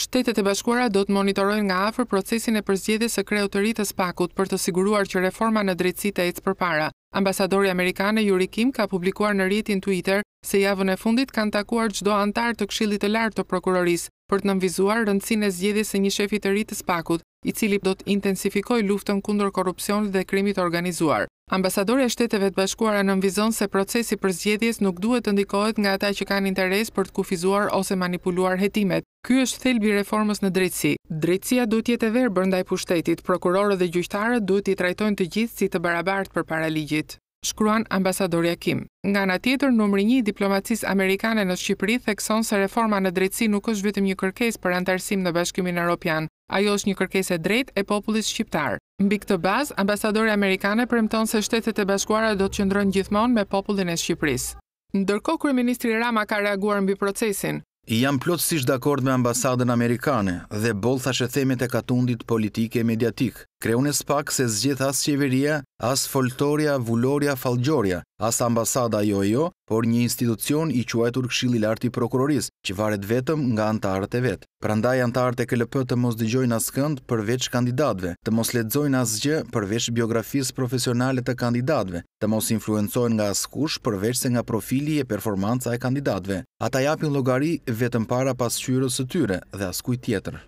shtetet e bashkuara do të monitorojnë nga afër procesin e përzgjedhjes së kreut të ri të spakut për të siguruar që reforma në drejtësi të ecë përpara. Ambasadori Amerikane Yuri Kim ka publikuar në rrjetin Twitter se javën e fundit kanë takuar çdo antar të Këshillit të Lartë të Prokurorisë për të nënvizuar rëndësinë e zgjedhjes së një shefi të ri të spakut, i cili do të intensifikojë luftën kundër korrupsionit dhe krimit të organizuar. Ambasadori e shteteve të bashkuara nënvizon se procesi për zgjedhjes nuk duhet të ndikohet nga ata që kanë interes për të kufizuar ose manipuluar hetimet. Ky është thelbi i reformës në drejtësi. Drejtësia duhet të jetë e verë brenda i pushtetit. Prokurorët dhe gjyqtarët duhet i trajtojnë të gjithë si të barabartë përpara ligjit shkruan ambasadorja Kim. Nga nga tjetër, numri një diplomacis amerikane në Shqipëri thekson se reforma në drejtësi nuk është vetëm një kërkes për antarësim në bashkimin Europian, ajo është një kërkes e drejt e popullis shqiptar. Mbi këtë bazë, ambasadori amerikane premton se shtetet e bashkuara do të qëndron gjithmonë me popullin e Shqipërisë. Ndërko, Kryeministri Rama ka reaguar mbi procesin. Jam plotësisht dakord me ambasadën amerikane dhe bolë thashe themet e katundit politike e mediatikë kreun pak spak se zgjith as qeveria, as foltoria, vulloria, falgjoria, as ambasada jo e jo, por një institucion i quajtur këshili larti prokuroris, që varet vetëm nga antarët e vetë. Prandaj antarët e KLP të mos dëgjojnë as kënd përveç kandidatve, të mos ledzojnë as gjë përveç biografis profesionalet të kandidatve, të mos influencojnë nga as kush përveç se nga profili e performanca e kandidatve. Ata japin logari vetëm para pasqyrës të tyre dhe as kuj tjetër.